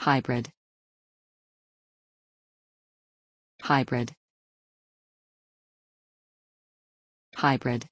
Hybrid. Hybrid. Hybrid.